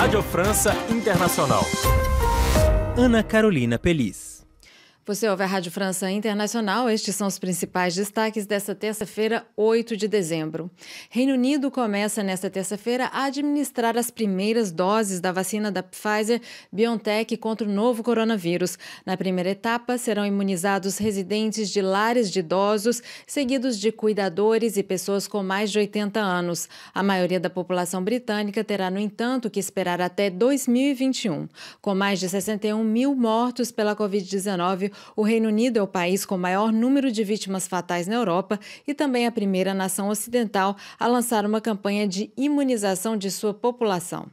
Rádio França Internacional. Ana Carolina Pelis. Você ouve a Rádio França Internacional. Estes são os principais destaques desta terça-feira, 8 de dezembro. Reino Unido começa nesta terça-feira a administrar as primeiras doses da vacina da Pfizer BioNTech contra o novo coronavírus. Na primeira etapa, serão imunizados residentes de lares de idosos, seguidos de cuidadores e pessoas com mais de 80 anos. A maioria da população britânica terá, no entanto, que esperar até 2021. Com mais de 61 mil mortos pela Covid-19, o Reino Unido é o país com maior número de vítimas fatais na Europa e também a primeira nação ocidental a lançar uma campanha de imunização de sua população.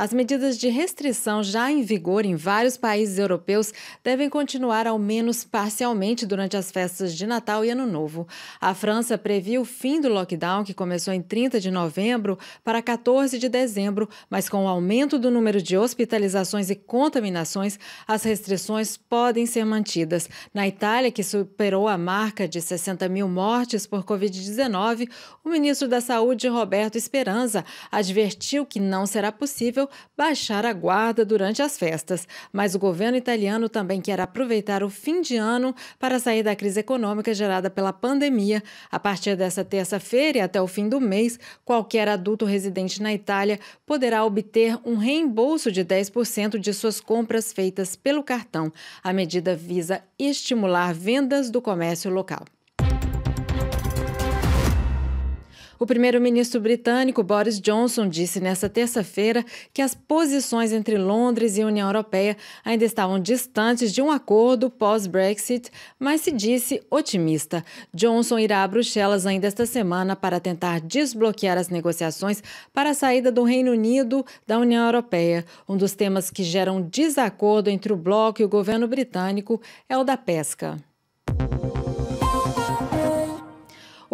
As medidas de restrição já em vigor em vários países europeus devem continuar ao menos parcialmente durante as festas de Natal e Ano Novo. A França previu o fim do lockdown, que começou em 30 de novembro, para 14 de dezembro, mas com o aumento do número de hospitalizações e contaminações, as restrições podem ser mantidas. Na Itália, que superou a marca de 60 mil mortes por Covid-19, o ministro da Saúde, Roberto Esperanza, advertiu que não será possível baixar a guarda durante as festas, mas o governo italiano também quer aproveitar o fim de ano para sair da crise econômica gerada pela pandemia. A partir dessa terça-feira e até o fim do mês, qualquer adulto residente na Itália poderá obter um reembolso de 10% de suas compras feitas pelo cartão. A medida visa estimular vendas do comércio local. O primeiro-ministro britânico Boris Johnson disse nesta terça-feira que as posições entre Londres e União Europeia ainda estavam distantes de um acordo pós-Brexit, mas se disse otimista. Johnson irá a Bruxelas ainda esta semana para tentar desbloquear as negociações para a saída do Reino Unido da União Europeia. Um dos temas que geram desacordo entre o bloco e o governo britânico é o da pesca.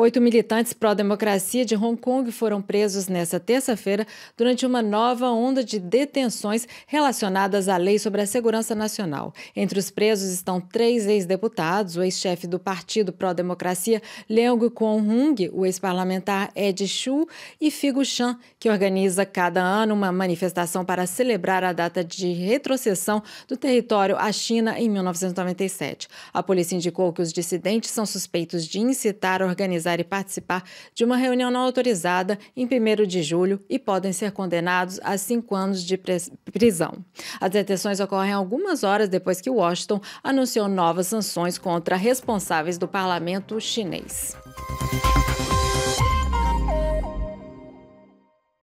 Oito militantes pró-democracia de Hong Kong foram presos nesta terça-feira durante uma nova onda de detenções relacionadas à lei sobre a segurança nacional. Entre os presos estão três ex-deputados, o ex-chefe do partido pró-democracia Leung Kwon-hung, o ex-parlamentar Ed Chu e Figo Chan, que organiza cada ano uma manifestação para celebrar a data de retrocessão do território à China em 1997. A polícia indicou que os dissidentes são suspeitos de incitar a organizar realizar e participar de uma reunião não autorizada em 1 de julho e podem ser condenados a cinco anos de prisão. As detenções ocorrem algumas horas depois que Washington anunciou novas sanções contra responsáveis do parlamento chinês.